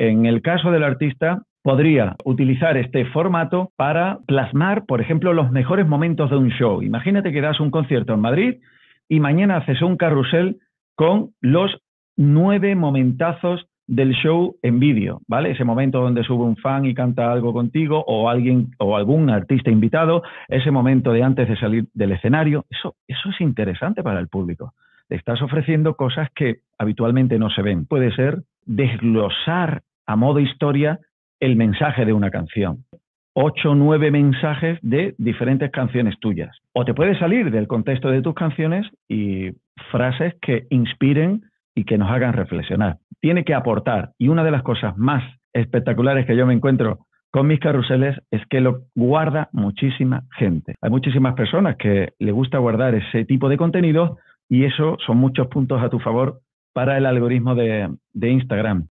En el caso del artista, podría utilizar este formato para plasmar, por ejemplo, los mejores momentos de un show. Imagínate que das un concierto en Madrid y mañana haces un carrusel con los nueve momentazos del show en vídeo, ¿vale? Ese momento donde sube un fan y canta algo contigo o alguien o algún artista invitado, ese momento de antes de salir del escenario, eso eso es interesante para el público. Te estás ofreciendo cosas que habitualmente no se ven. Puede ser desglosar a modo historia el mensaje de una canción. Ocho o nueve mensajes de diferentes canciones tuyas. O te puedes salir del contexto de tus canciones y frases que inspiren y que nos hagan reflexionar. Tiene que aportar. Y una de las cosas más espectaculares que yo me encuentro con mis carruseles es que lo guarda muchísima gente. Hay muchísimas personas que le gusta guardar ese tipo de contenido y eso son muchos puntos a tu favor para el algoritmo de Instagram.